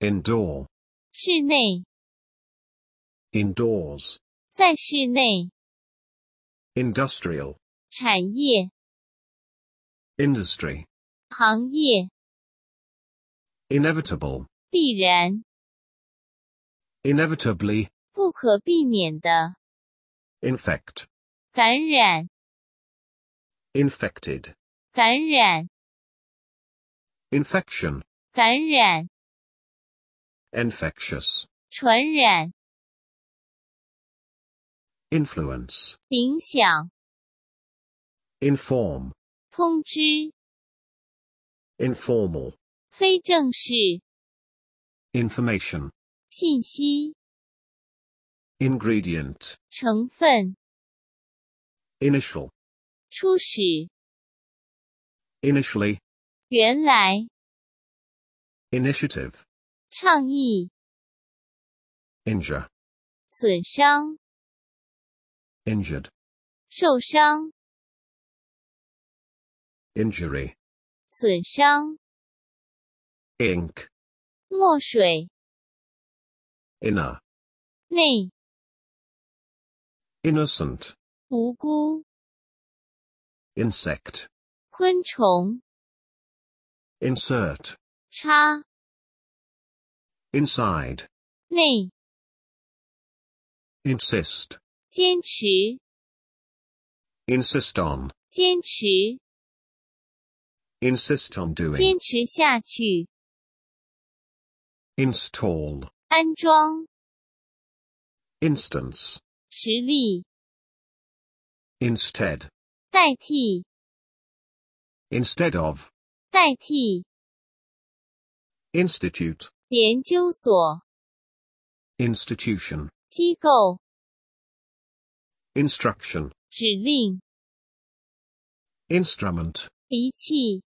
indoor 室内 indoors 在室内 industrial 产业 industry 行业 inevitable 必然 inevitably 不可避免的 infect 感染 infected 感染 infection 感染 infectious, 传染、influence, 影响、inform, 通知、informal, 非正式 information, 信息、ingredient, 成分、initial, 初始、initially, 原来、initiative, 倡议 injure, 损伤、injured, 受伤、injury, 损伤、ink, 墨水、inner, 内、innocent, 无辜、insect, 昆虫、insert, 插、inside 内 insist 坚持 insist on 坚持 insist on doing 坚持下去 install 安装 instance 实例 instead 代替 instead of 代替 institute 研究所 institution 机构 instruction 指令 instrument 仪器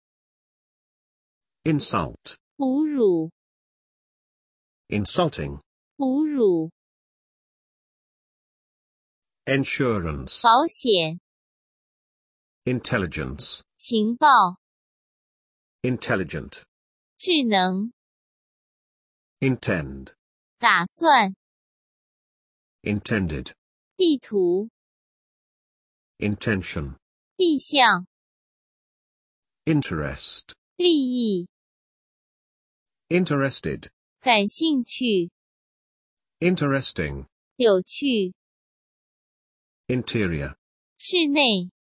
insult 侮辱 insulting 侮辱 insurance 保险 intelligence 情报 intelligent 智能 intend, 打算，intended, 地图，intention, 意向，interest, 利益，interested, 感兴趣，interesting, interior 室内，